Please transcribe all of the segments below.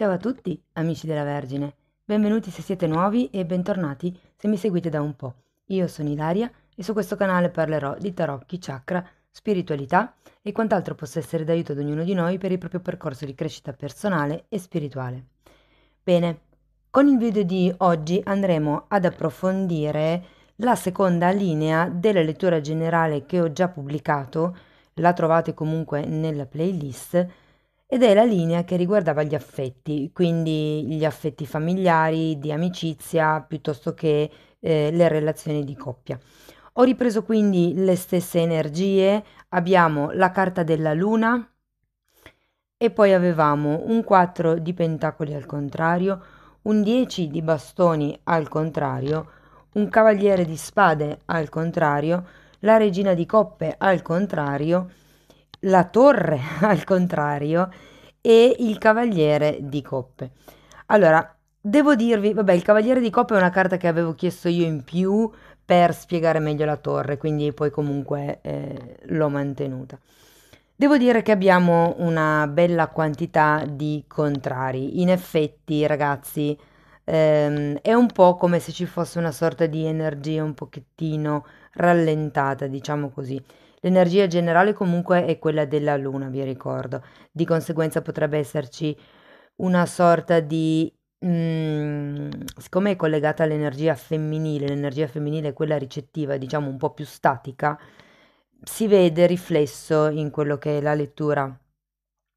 Ciao a tutti, amici della Vergine. Benvenuti se siete nuovi e bentornati se mi seguite da un po'. Io sono Ilaria e su questo canale parlerò di tarocchi, chakra, spiritualità e quant'altro possa essere d'aiuto ad ognuno di noi per il proprio percorso di crescita personale e spirituale. Bene, con il video di oggi andremo ad approfondire la seconda linea della lettura generale che ho già pubblicato, la trovate comunque nella playlist ed è la linea che riguardava gli affetti, quindi gli affetti familiari, di amicizia, piuttosto che eh, le relazioni di coppia. Ho ripreso quindi le stesse energie, abbiamo la carta della luna e poi avevamo un 4 di pentacoli al contrario, un 10 di bastoni al contrario, un cavaliere di spade al contrario, la regina di coppe al contrario la torre al contrario e il cavaliere di coppe. Allora, devo dirvi, vabbè, il cavaliere di coppe è una carta che avevo chiesto io in più per spiegare meglio la torre, quindi poi comunque eh, l'ho mantenuta. Devo dire che abbiamo una bella quantità di contrari. In effetti, ragazzi, ehm, è un po' come se ci fosse una sorta di energia un pochettino rallentata, diciamo così. L'energia generale comunque è quella della Luna, vi ricordo, di conseguenza potrebbe esserci una sorta di... mm, siccome è collegata all'energia femminile, l'energia femminile è quella ricettiva, diciamo un po' più statica, si vede riflesso in quello che è la lettura,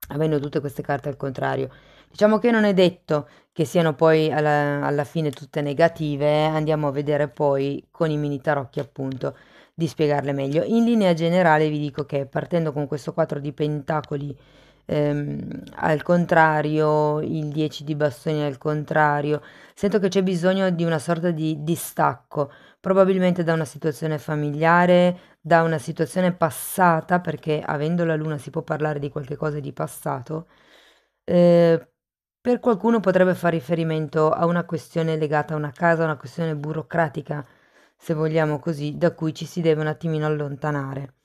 avendo tutte queste carte al contrario. Diciamo che non è detto che siano poi alla, alla fine tutte negative, andiamo a vedere poi con i mini tarocchi appunto di spiegarle meglio. In linea generale vi dico che partendo con questo 4 di pentacoli ehm, al contrario, il 10 di bastoni al contrario, sento che c'è bisogno di una sorta di distacco, probabilmente da una situazione familiare, da una situazione passata, perché avendo la luna si può parlare di qualche cosa di passato. Eh, per qualcuno potrebbe far riferimento a una questione legata a una casa, una questione burocratica se vogliamo così, da cui ci si deve un attimino allontanare.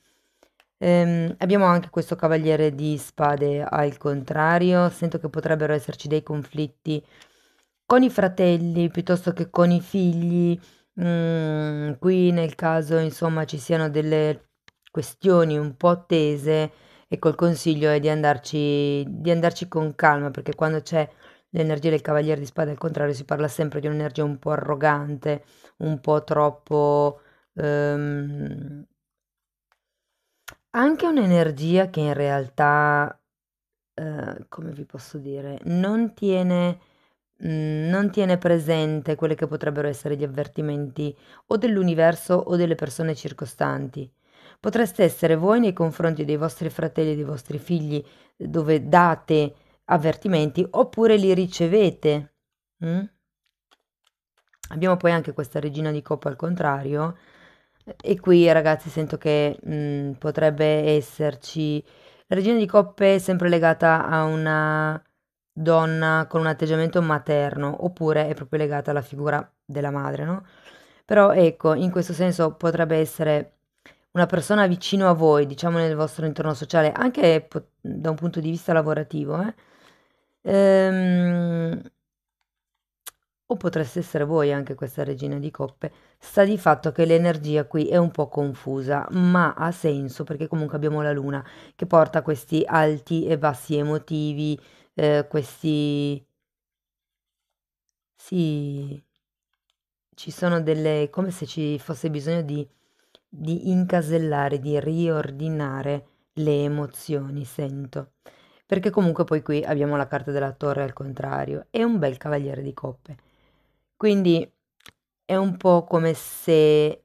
Ehm, abbiamo anche questo cavaliere di spade al contrario, sento che potrebbero esserci dei conflitti con i fratelli piuttosto che con i figli, mm, qui nel caso insomma ci siano delle questioni un po' tese e col consiglio è di andarci, di andarci con calma perché quando c'è l'energia del cavaliere di spada, al contrario, si parla sempre di un'energia un po' arrogante, un po' troppo... Ehm, anche un'energia che in realtà, eh, come vi posso dire, non tiene, mh, mm, non tiene presente quelli che potrebbero essere gli avvertimenti o dell'universo o delle persone circostanti. Potreste essere voi nei confronti dei vostri fratelli e dei vostri figli, dove date avvertimenti oppure li ricevete. Mm? Abbiamo poi anche questa regina di coppa al contrario e qui ragazzi sento che mm, potrebbe esserci la regina di coppe è sempre legata a una donna con un atteggiamento materno oppure è proprio legata alla figura della madre, no? Però ecco, in questo senso potrebbe essere una persona vicino a voi, diciamo nel vostro intorno sociale, anche da un punto di vista lavorativo, eh? Ehm, o potreste essere voi anche questa regina di coppe, sta di fatto che l'energia qui è un po' confusa, ma ha senso perché comunque abbiamo la luna che porta questi alti e bassi emotivi, eh, questi... Sì, ci sono delle... come se ci fosse bisogno di, di incasellare, di riordinare le emozioni, sento perché comunque poi qui abbiamo la carta della torre al contrario, e un bel cavaliere di coppe. Quindi è un po' come se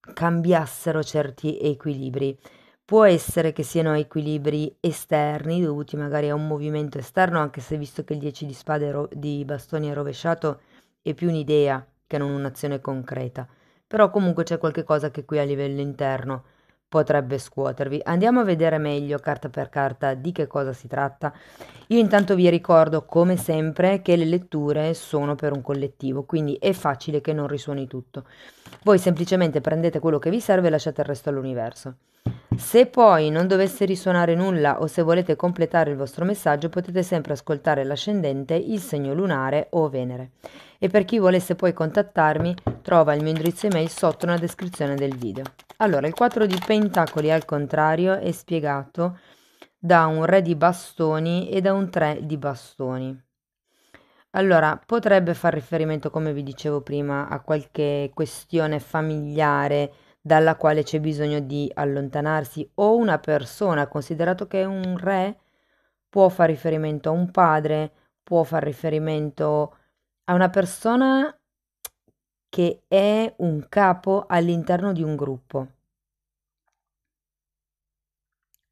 cambiassero certi equilibri. Può essere che siano equilibri esterni, dovuti magari a un movimento esterno, anche se visto che il 10 di spade ro- di bastoni è rovesciato, è più un'idea che non un'azione concreta. Però comunque c'è qualche cosa che qui a livello interno potrebbe scuotervi. Andiamo a vedere meglio carta per carta di che cosa si tratta. Io intanto vi ricordo come sempre che le letture sono per un collettivo, quindi è facile che non risuoni tutto. Voi semplicemente prendete quello che vi serve e lasciate il resto all'universo. Se poi non dovesse risuonare nulla o se volete completare il vostro messaggio potete sempre ascoltare l'ascendente, il segno lunare o Venere e per chi volesse poi contattarmi trova il mio indirizzo email sotto nella descrizione del video. Allora, il 4 di pentacoli al contrario è spiegato da un re di bastoni e da un tre di bastoni. Allora, potrebbe far riferimento, come vi dicevo prima, a qualche questione familiare dalla quale c'è bisogno di allontanarsi o una persona, considerato che un re può far riferimento a un padre, può far riferimento a a una persona che è un capo all'interno di un gruppo.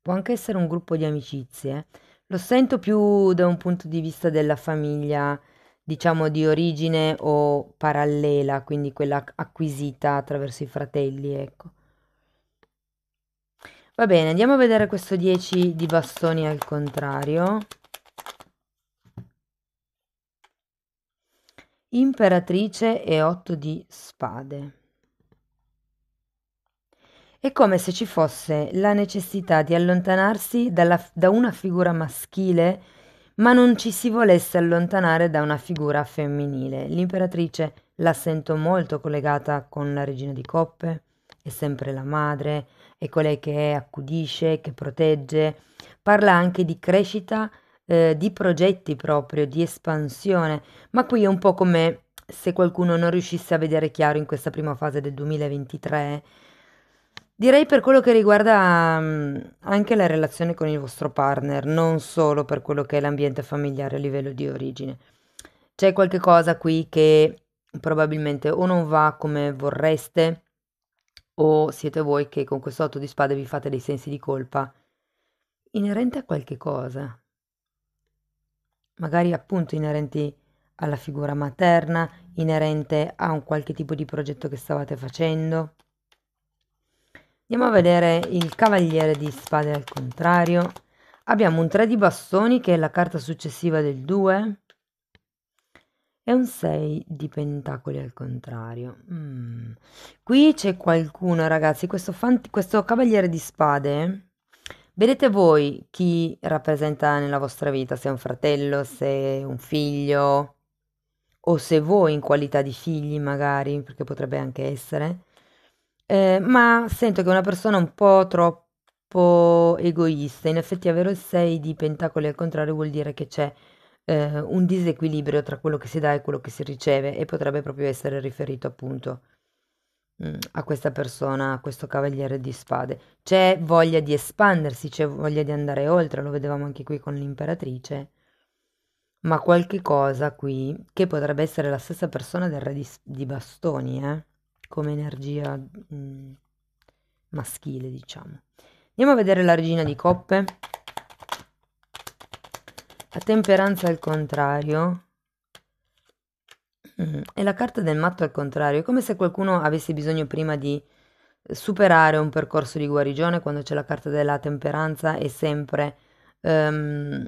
Può anche essere un gruppo di amicizie. Eh. Lo sento più da un punto di vista della famiglia, diciamo di origine o parallela, quindi quella acquisita attraverso i fratelli, ecco. Va bene, andiamo a vedere questo 10 di bastoni al contrario. Imperatrice e otto di spade. È come se ci fosse la necessità di allontanarsi dalla, da una figura maschile, ma non ci si volesse allontanare da una figura femminile. L'imperatrice la sento molto collegata con la regina di coppe, è sempre la madre, è colei che accudisce, che protegge. Parla anche di crescita eh, di progetti proprio, di espansione, ma qui è un po' come se qualcuno non riuscisse a vedere chiaro in questa prima fase del 2023. Direi per quello che riguarda mm, anche la relazione con il vostro partner, non solo per quello che è l'ambiente familiare a livello di origine. C'è qualche cosa qui che probabilmente o non va come vorreste o siete voi che con questo otto di spade vi fate dei sensi di colpa inerente a qualche cosa magari appunto inerenti alla figura materna, inerente a un qualche tipo di progetto che stavate facendo. Andiamo a vedere il cavaliere di spade al contrario. Abbiamo un 3 di bastoni che è la carta successiva del 2 e un 6 di pentacoli al contrario. Mm. Qui c'è qualcuno, ragazzi, questo, questo cavaliere di spade Vedete voi chi rappresenta nella vostra vita, se è un fratello, se è un figlio o se voi in qualità di figli magari, perché potrebbe anche essere, eh, ma sento che è una persona un po' troppo egoista, in effetti avere il 6 di pentacoli al contrario vuol dire che c'è eh, un disequilibrio tra quello che si dà e quello che si riceve e potrebbe proprio essere riferito appunto eh. A questa persona, a questo cavaliere di spade. C'è voglia di espandersi, c'è voglia di andare oltre, lo vedevamo anche qui con l'imperatrice, ma qualche cosa qui che potrebbe essere la stessa persona del re di, di bastoni, eh, come energia mh, mm, maschile, diciamo. Andiamo a vedere la regina di coppe. La temperanza al contrario Mm. È la carta del matto al contrario, è come se qualcuno avesse bisogno prima di superare un percorso di guarigione quando c'è la carta della temperanza è sempre um,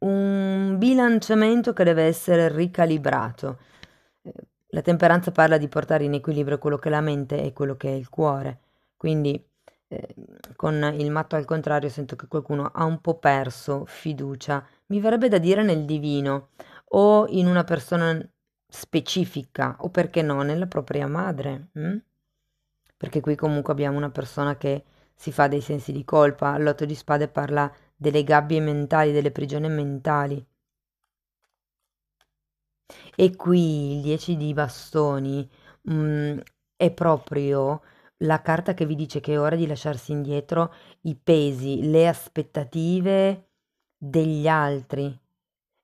un bilanciamento che deve essere ricalibrato. Eh, la temperanza parla di portare in equilibrio quello che è la mente e quello che è il cuore, quindi eh, con il matto al contrario sento che qualcuno ha un po' perso fiducia, mi verrebbe da dire nel divino o in una persona specifica o perché no nella propria madre, mh? Mm? perché qui comunque abbiamo una persona che si fa dei sensi di colpa, l'otto di spade parla delle gabbie mentali, delle prigioni mentali. E qui il 10 di bastoni mh, mm, è proprio la carta che vi dice che è ora di lasciarsi indietro i pesi, le aspettative degli altri,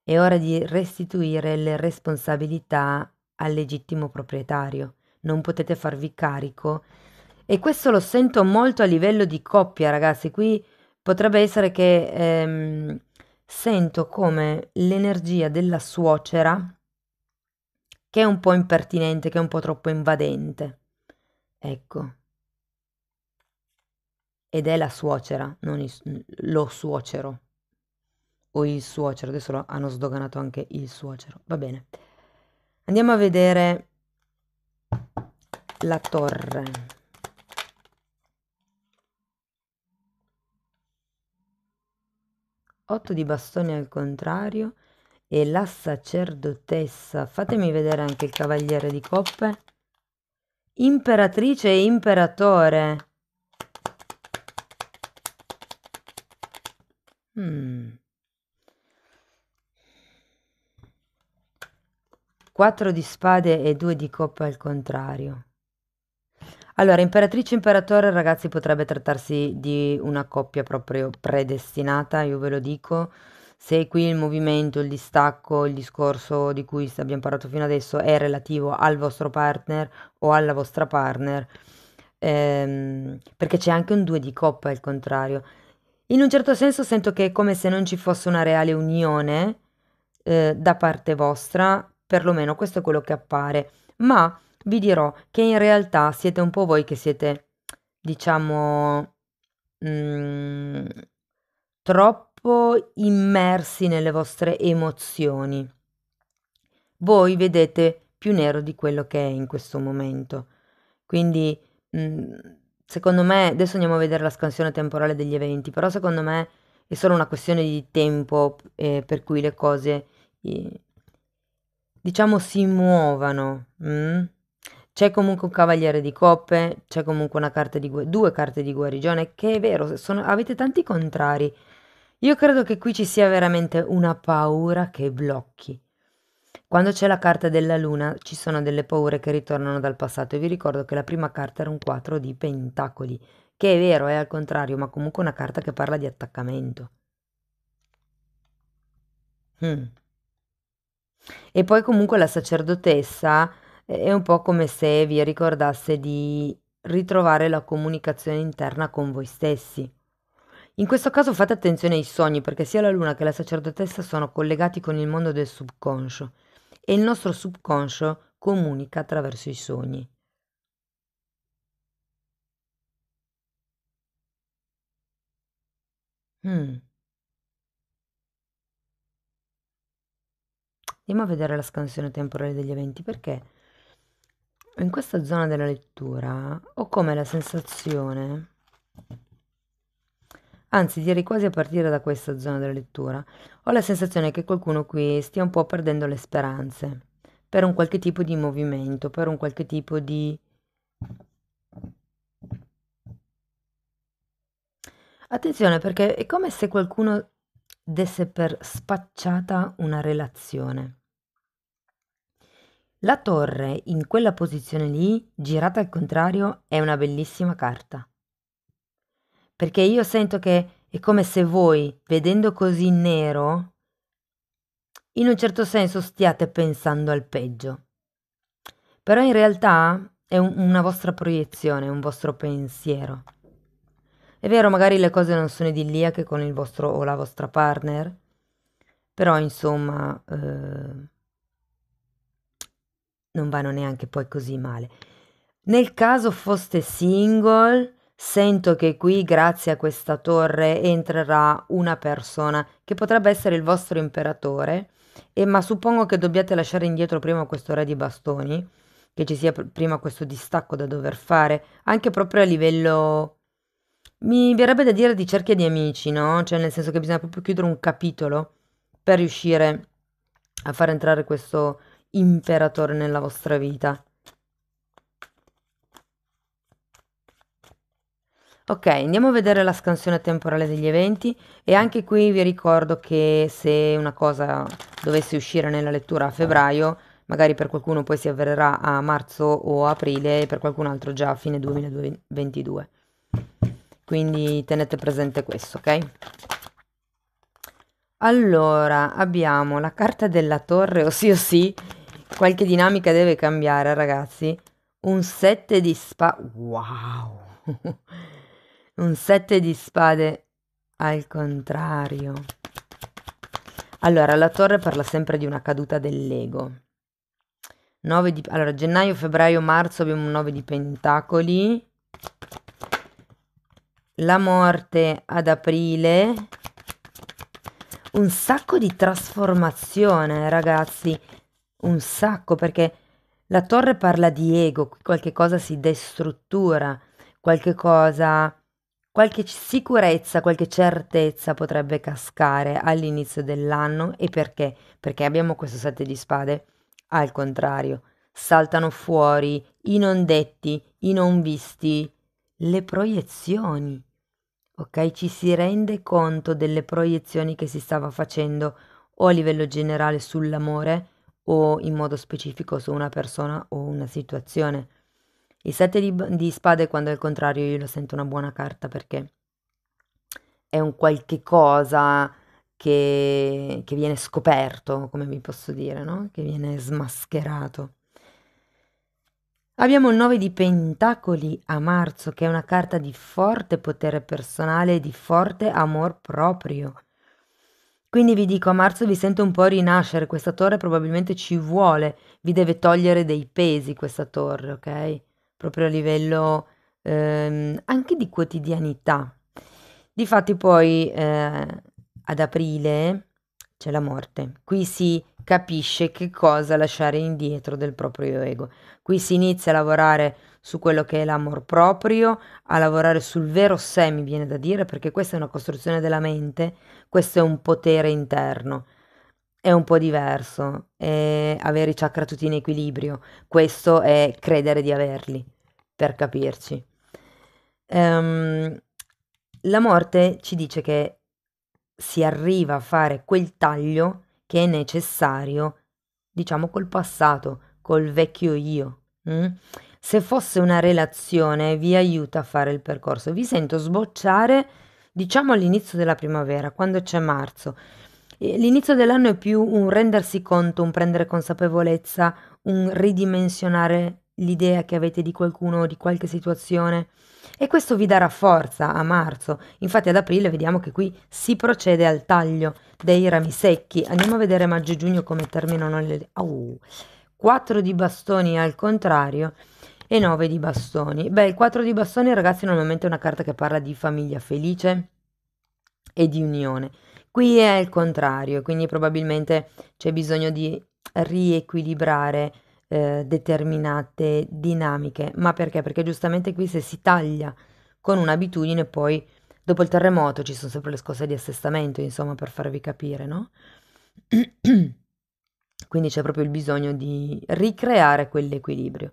è ora di restituire le responsabilità al legittimo proprietario. Non potete farvi carico. E questo lo sento molto a livello di coppia, ragazzi. Qui potrebbe essere che ehm, sento come l'energia della suocera, che è un po' impertinente, che è un po' troppo invadente. Ecco. Ed è la suocera, non il, lo suocero o il suocero, adesso hanno sdoganato anche il suocero, va bene. Andiamo a vedere la torre. Otto di bastoni al contrario e la sacerdotessa. Fatemi vedere anche il cavaliere di coppe. Imperatrice e imperatore. Hmm. 4 di spade e 2 di coppe al contrario. Allora, imperatrice e imperatore, ragazzi, potrebbe trattarsi di una coppia proprio predestinata, io ve lo dico. Se qui il movimento, il distacco, il discorso di cui abbiamo parlato fino adesso è relativo al vostro partner o alla vostra partner, ehm, perché c'è anche un 2 di coppa al contrario. In un certo senso sento che è come se non ci fosse una reale unione eh, da parte vostra perlomeno questo è quello che appare, ma vi dirò che in realtà siete un po' voi che siete, diciamo, mh, mm, troppo immersi nelle vostre emozioni. Voi vedete più nero di quello che è in questo momento. Quindi, mh, mm, secondo me, adesso andiamo a vedere la scansione temporale degli eventi, però secondo me è solo una questione di tempo eh, per cui le cose... Eh, Diciamo si muovano, mh? Mm? C'è comunque un cavaliere di coppe, c'è comunque una carta di gu- due carte di guarigione, che è vero, sono, avete tanti contrari. Io credo che qui ci sia veramente una paura che blocchi. Quando c'è la carta della luna ci sono delle paure che ritornano dal passato e vi ricordo che la prima carta era un 4 di pentacoli, che è vero, è al contrario, ma comunque una carta che parla di attaccamento. Hmm. E poi comunque la sacerdotessa eh, è un po' come se vi ricordasse di ritrovare la comunicazione interna con voi stessi. In questo caso fate attenzione ai sogni perché sia la luna che la sacerdotessa sono collegati con il mondo del subconscio e il nostro subconscio comunica attraverso i sogni. Hmm. Andiamo a vedere la scansione temporale degli eventi perché in questa zona della lettura ho come la sensazione, anzi direi quasi a partire da questa zona della lettura, ho la sensazione che qualcuno qui stia un po' perdendo le speranze per un qualche tipo di movimento, per un qualche tipo di... Attenzione perché è come se qualcuno desse per spacciata una relazione. La torre in quella posizione lì, girata al contrario, è una bellissima carta. Perché io sento che è come se voi, vedendo così nero, in un certo senso stiate pensando al peggio. Però in realtà è un, una vostra proiezione, un vostro pensiero. È vero, magari le cose non sono idilliache con il vostro o la vostra partner, però insomma eh, non vanno neanche poi così male. Nel caso foste single, sento che qui, grazie a questa torre, entrerà una persona che potrebbe essere il vostro imperatore, e, ma suppongo che dobbiate lasciare indietro prima questo re di bastoni, che ci sia pr- prima questo distacco da dover fare, anche proprio a livello mi verrebbe da dire di cerchia di amici, no, cioè nel senso che bisogna proprio chiudere un capitolo per riuscire a far entrare questo imperatore nella vostra vita. Ok, andiamo a vedere la scansione temporale degli eventi e anche qui vi ricordo che se una cosa dovesse uscire nella lettura a febbraio, magari per qualcuno poi si avvererà a marzo o aprile e per qualcun altro già a fine 2022 quindi tenete presente questo ok allora abbiamo la carta della torre o sì o sì qualche dinamica deve cambiare ragazzi un 7 di spade wow un 7 di spade al contrario allora la torre parla sempre di una caduta dell'ego di... allora gennaio febbraio marzo abbiamo un 9 di pentacoli la morte ad aprile. Un sacco di trasformazione, ragazzi. Un sacco, perché la torre parla di ego, qualche cosa si destruttura, qualche cosa, qualche sicurezza, qualche certezza potrebbe cascare all'inizio dell'anno. E perché? Perché abbiamo questo sette di spade. Al contrario, saltano fuori i non detti, i non visti, le proiezioni. Ok, ci si rende conto delle proiezioni che si stava facendo o a livello generale sull'amore o in modo specifico su una persona o una situazione. Il sette di, di, spade quando è il contrario io lo sento una buona carta perché è un qualche cosa che, che viene scoperto, come vi posso dire, no? che viene smascherato. Abbiamo il 9 di Pentacoli a marzo, che è una carta di forte potere personale e di forte amor proprio. Quindi vi dico, a marzo vi sento un po' rinascere, questa torre probabilmente ci vuole, vi deve togliere dei pesi questa torre, ok? Proprio a livello ehm, anche di quotidianità. Difatti poi eh, ad aprile c'è la morte. Qui si capisce che cosa lasciare indietro del proprio ego. Qui si inizia a lavorare su quello che è l'amor proprio, a lavorare sul vero sé, mi viene da dire, perché questa è una costruzione della mente, questo è un potere interno, è un po' diverso, è avere i chakra tutti in equilibrio, questo è credere di averli, per capirci. Um, la morte ci dice che si arriva a fare quel taglio che è necessario, diciamo col passato, col vecchio io. Mm? Se fosse una relazione vi aiuta a fare il percorso. Vi sento sbocciare, diciamo all'inizio della primavera, quando c'è marzo. L'inizio dell'anno è più un rendersi conto, un prendere consapevolezza, un ridimensionare l'idea che avete di qualcuno o di qualche situazione e questo vi darà forza a marzo. Infatti ad aprile vediamo che qui si procede al taglio, dei rami secchi. Andiamo a vedere maggio e giugno come terminano le... Oh, 4 di bastoni al contrario e 9 di bastoni. Beh, il 4 di bastoni ragazzi normalmente è una carta che parla di famiglia felice e di unione. Qui è il contrario, quindi probabilmente c'è bisogno di riequilibrare eh, determinate dinamiche. Ma perché? Perché giustamente qui se si taglia con un'abitudine poi Dopo il terremoto ci sono sempre le scosse di assestamento, insomma, per farvi capire, no? Quindi c'è proprio il bisogno di ricreare quell'equilibrio.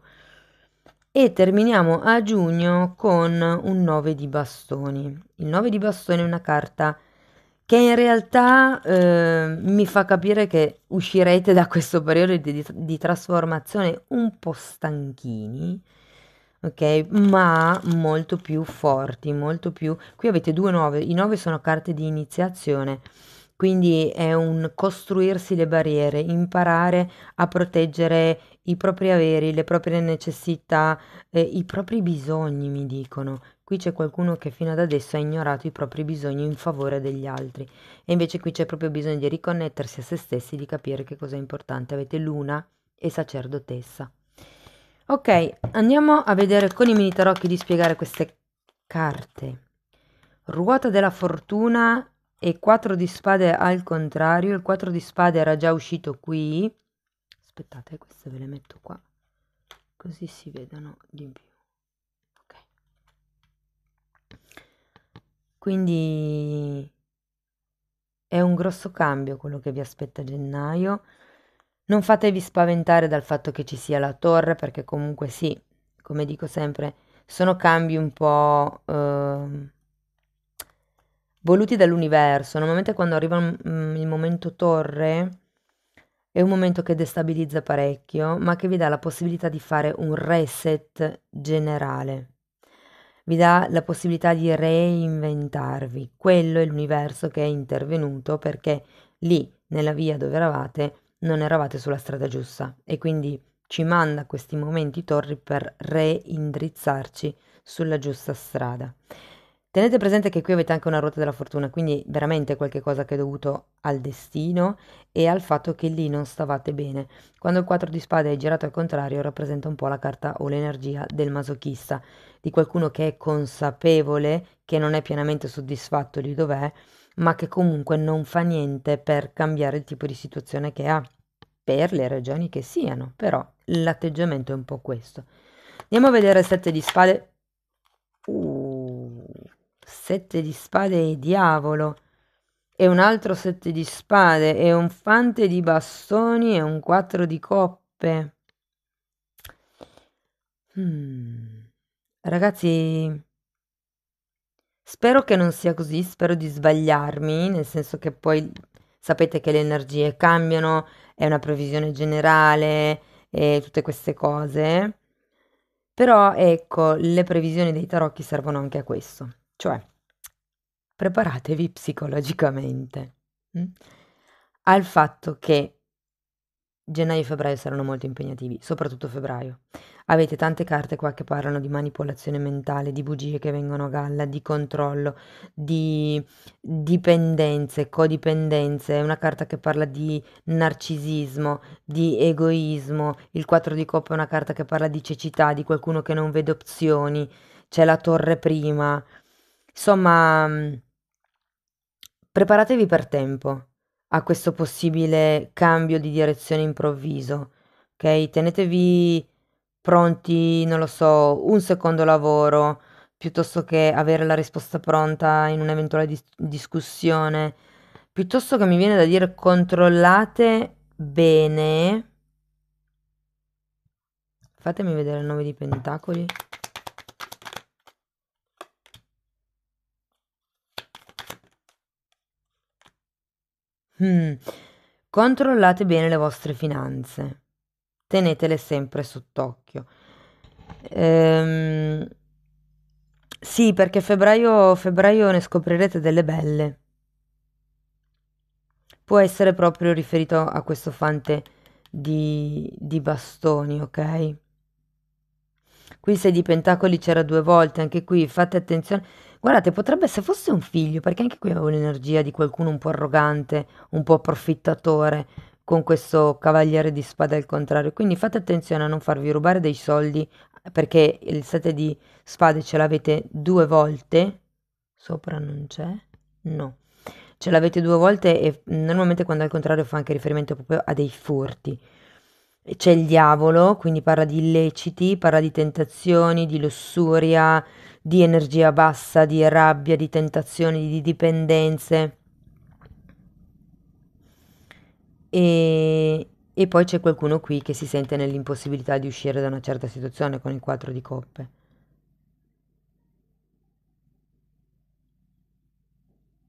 E terminiamo a giugno con un 9 di bastoni. Il 9 di bastoni è una carta che in realtà eh, mi fa capire che uscirete da questo periodo di, di trasformazione un po' stanchini ok? Ma molto più forti, molto più... Qui avete due nove i nove sono carte di iniziazione, quindi è un costruirsi le barriere, imparare a proteggere i propri averi, le proprie necessità, eh, i propri bisogni, mi dicono. Qui c'è qualcuno che fino ad adesso ha ignorato i propri bisogni in favore degli altri e invece qui c'è proprio bisogno di riconnettersi a se stessi, di capire che cosa è importante. Avete luna e sacerdotessa. Ok, andiamo a vedere con i mini tarocchi di spiegare queste carte. Ruota della fortuna e 4 di spade al contrario. Il 4 di spade era già uscito qui. Aspettate, queste ve le metto qua, così si vedono di più. Ok. Quindi è un grosso cambio quello che vi aspetta a gennaio. Non fatevi spaventare dal fatto che ci sia la torre, perché comunque sì, come dico sempre, sono cambi un po' eh, voluti dall'universo. Normalmente quando arriva mm, il momento torre è un momento che destabilizza parecchio, ma che vi dà la possibilità di fare un reset generale. Vi dà la possibilità di reinventarvi. Quello è l'universo che è intervenuto perché lì, nella via dove eravate, non eravate sulla strada giusta e quindi ci manda questi momenti torri per reindrizzarci sulla giusta strada. Tenete presente che qui avete anche una ruota della fortuna, quindi veramente qualcosa che è dovuto al destino e al fatto che lì non stavate bene. Quando il 4 di spade è girato al contrario rappresenta un po' la carta o l'energia del masochista, di qualcuno che è consapevole che non è pienamente soddisfatto di dov'è ma che comunque non fa niente per cambiare il tipo di situazione che ha, per le ragioni che siano, però l'atteggiamento è un po' questo. Andiamo a vedere sette di spade. Uh, sette di spade e diavolo. E un altro sette di spade. E un fante di bastoni. E un quattro di coppe. Hmm. Ragazzi, Spero che non sia così, spero di sbagliarmi, nel senso che poi sapete che le energie cambiano, è una previsione generale e tutte queste cose. Però ecco, le previsioni dei tarocchi servono anche a questo, cioè preparatevi psicologicamente mh? Mm? al fatto che gennaio e febbraio saranno molto impegnativi, soprattutto febbraio. Avete tante carte qua che parlano di manipolazione mentale, di bugie che vengono a galla, di controllo, di dipendenze, codipendenze. È una carta che parla di narcisismo, di egoismo. Il 4 di coppa è una carta che parla di cecità, di qualcuno che non vede opzioni. C'è la torre prima. Insomma, mm, preparatevi per tempo a questo possibile cambio di direzione improvviso. Ok? Tenetevi pronti, non lo so, un secondo lavoro, piuttosto che avere la risposta pronta in un'eventuale dis- discussione, piuttosto che mi viene da dire controllate bene. Fatemi vedere il nome di pentacoli. Hmm. Controllate bene le vostre finanze tenetele sempre sott'occhio. Ehm, sì, perché febbraio, febbraio ne scoprirete delle belle. Può essere proprio riferito a questo fante di, di bastoni, ok? Qui sei di pentacoli c'era due volte, anche qui fate attenzione. Guardate, potrebbe se fosse un figlio, perché anche qui avevo l'energia di qualcuno un po' arrogante, un po' approfittatore, con questo cavaliere di spada al contrario. Quindi fate attenzione a non farvi rubare dei soldi perché il 7 di spade ce l'avete due volte. Sopra non c'è? No. Ce l'avete due volte e normalmente quando al contrario fa anche riferimento proprio a dei furti. C'è il diavolo, quindi parla di illeciti, parla di tentazioni, di lussuria, di energia bassa, di rabbia, di tentazioni, di dipendenze E, e poi c'è qualcuno qui che si sente nell'impossibilità di uscire da una certa situazione con il 4 di coppe.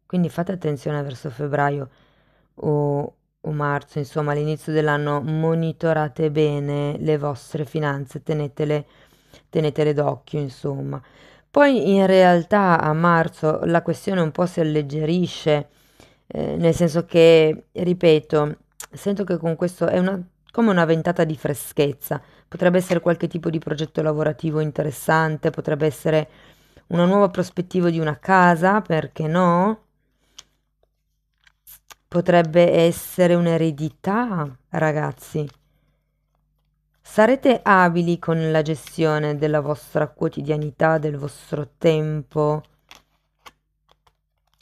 Quindi fate attenzione verso febbraio o, o marzo, insomma all'inizio dell'anno monitorate bene le vostre finanze, tenetele, tenetele d'occhio, insomma. Poi in realtà a marzo la questione un po' si alleggerisce, eh, nel senso che, ripeto, Sento che con questo è una, come una ventata di freschezza, potrebbe essere qualche tipo di progetto lavorativo interessante, potrebbe essere una nuova prospettiva di una casa, perché no? Potrebbe essere un'eredità, ragazzi. Sarete abili con la gestione della vostra quotidianità, del vostro tempo,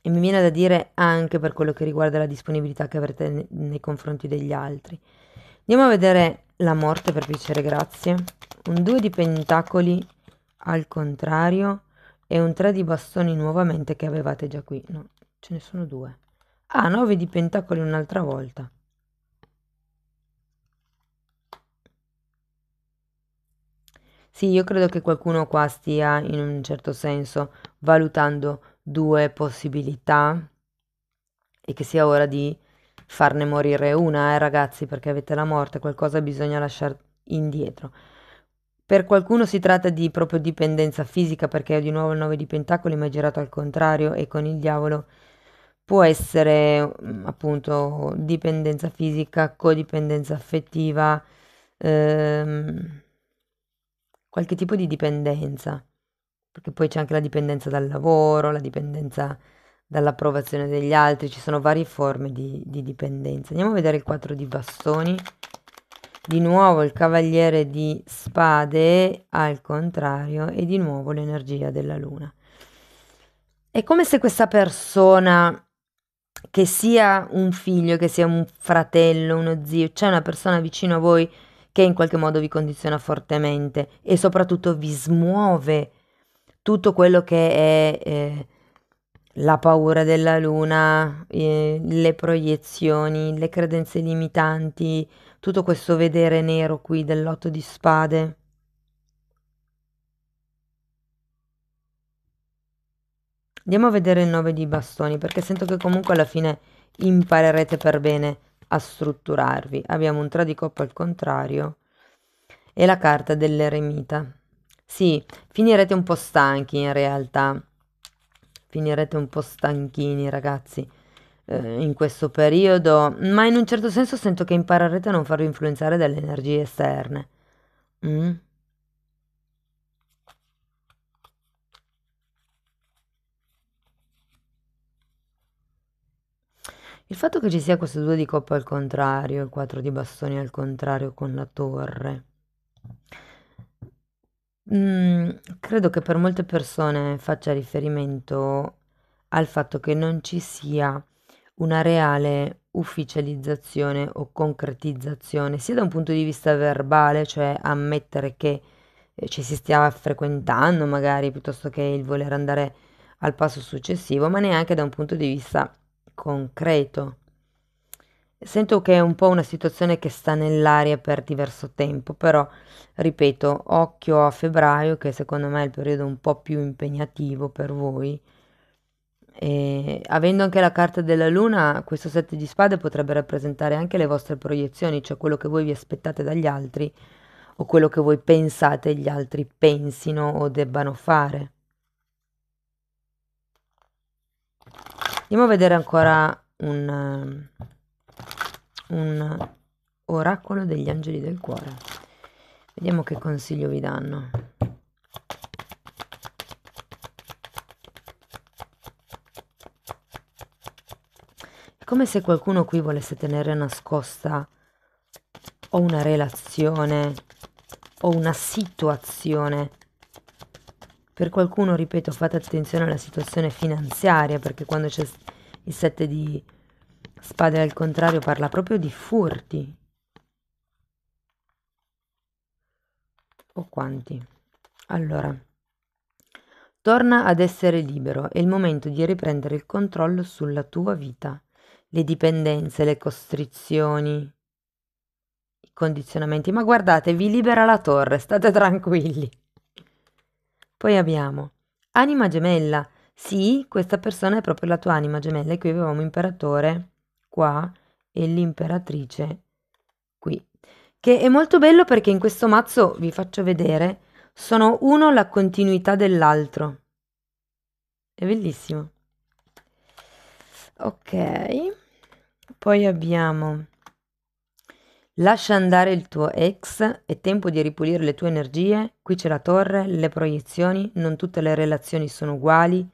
e mi viene da dire anche per quello che riguarda la disponibilità che avrete nei confronti degli altri. Andiamo a vedere la morte per piacere, grazie. Un 2 di pentacoli al contrario e un 3 di bastoni nuovamente che avevate già qui. No, ce ne sono due. Ah, 9 di pentacoli un'altra volta. Sì, io credo che qualcuno qua stia in un certo senso valutando due possibilità e che sia ora di farne morire una, eh ragazzi, perché avete la morte, qualcosa bisogna lasciare indietro. Per qualcuno si tratta di proprio dipendenza fisica, perché ho di nuovo il 9 di Pentacoli, ma è girato al contrario e con il diavolo può essere mm, appunto dipendenza fisica, codipendenza affettiva, ehm, qualche tipo di dipendenza perché poi c'è anche la dipendenza dal lavoro, la dipendenza dall'approvazione degli altri, ci sono varie forme di, di dipendenza. Andiamo a vedere il 4 di bastoni. Di nuovo il cavaliere di spade al contrario e di nuovo l'energia della luna. È come se questa persona, che sia un figlio, che sia un fratello, uno zio, c'è una persona vicino a voi che in qualche modo vi condiziona fortemente e soprattutto vi smuove tutto quello che è eh, la paura della luna, eh, le proiezioni, le credenze limitanti, tutto questo vedere nero qui dell'otto di spade. Andiamo a vedere il 9 di bastoni perché sento che comunque alla fine imparerete per bene a strutturarvi. Abbiamo un 3 di coppa al contrario e la carta dell'eremita. Sì, finirete un po' stanchi in realtà. Finirete un po' stanchini, ragazzi, eh, in questo periodo, ma in un certo senso sento che imparerete a non farvi influenzare dalle energie esterne. Mm? Il fatto che ci sia questo 2 di coppa al contrario, e 4 di bastoni al contrario con la torre. Mm, credo che per molte persone faccia riferimento al fatto che non ci sia una reale ufficializzazione o concretizzazione, sia da un punto di vista verbale, cioè ammettere che, eh, ci si stia frequentando magari, piuttosto che il voler andare al passo successivo, ma neanche da un punto di vista concreto. Sento che è un po' una situazione che sta nell'aria per diverso tempo, però ripeto, occhio a febbraio, che secondo me è il periodo un po' più impegnativo per voi. E avendo anche la carta della luna, questo sette di spade potrebbe rappresentare anche le vostre proiezioni, cioè quello che voi vi aspettate dagli altri o quello che voi pensate gli altri pensino o debbano fare. Andiamo a vedere ancora un un oracolo degli angeli del cuore. Vediamo che consiglio vi danno. È come se qualcuno qui volesse tenere nascosta o una relazione o una situazione. Per qualcuno, ripeto, fate attenzione alla situazione finanziaria perché quando c'è il 7 di Padre al contrario parla proprio di furti. O quanti? Allora, torna ad essere libero, è il momento di riprendere il controllo sulla tua vita, le dipendenze, le costrizioni, i condizionamenti. Ma guardate, vi libera la torre, state tranquilli. Poi abbiamo anima gemella. Sì, questa persona è proprio la tua anima gemella e qui avevamo imperatore qua e l'imperatrice qui. Che è molto bello perché in questo mazzo, vi faccio vedere, sono uno la continuità dell'altro. È bellissimo. Ok, poi abbiamo lascia andare il tuo ex, è tempo di ripulire le tue energie, qui c'è la torre, le proiezioni, non tutte le relazioni sono uguali.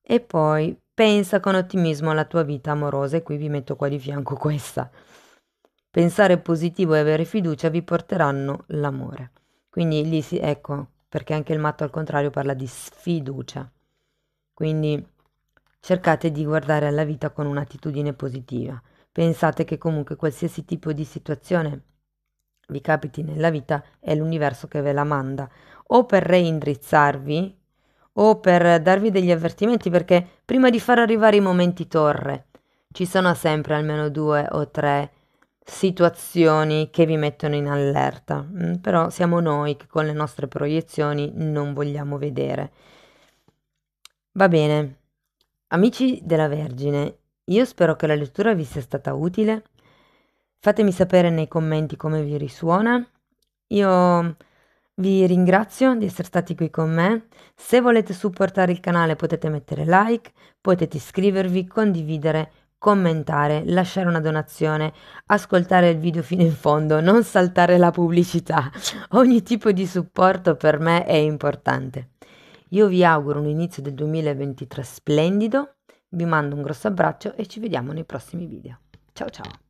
E poi Pensa con ottimismo alla tua vita amorosa e qui vi metto qua di fianco questa. Pensare positivo e avere fiducia vi porteranno l'amore. Quindi lì si, ecco, perché anche il matto al contrario parla di sfiducia. Quindi cercate di guardare alla vita con un'attitudine positiva. Pensate che comunque qualsiasi tipo di situazione vi capiti nella vita è l'universo che ve la manda, o per reindrizzarvi o per darvi degli avvertimenti perché prima di far arrivare i momenti torre ci sono sempre almeno due o tre situazioni che vi mettono in allerta, mm, però siamo noi che con le nostre proiezioni non vogliamo vedere. Va bene, amici della Vergine, io spero che la lettura vi sia stata utile. Fatemi sapere nei commenti come vi risuona. Io vi ringrazio di essere stati qui con me. Se volete supportare il canale potete mettere like, potete iscrivervi, condividere, commentare, lasciare una donazione, ascoltare il video fino in fondo, non saltare la pubblicità. Ogni tipo di supporto per me è importante. Io vi auguro un inizio del 2023 splendido, vi mando un grosso abbraccio e ci vediamo nei prossimi video. Ciao ciao!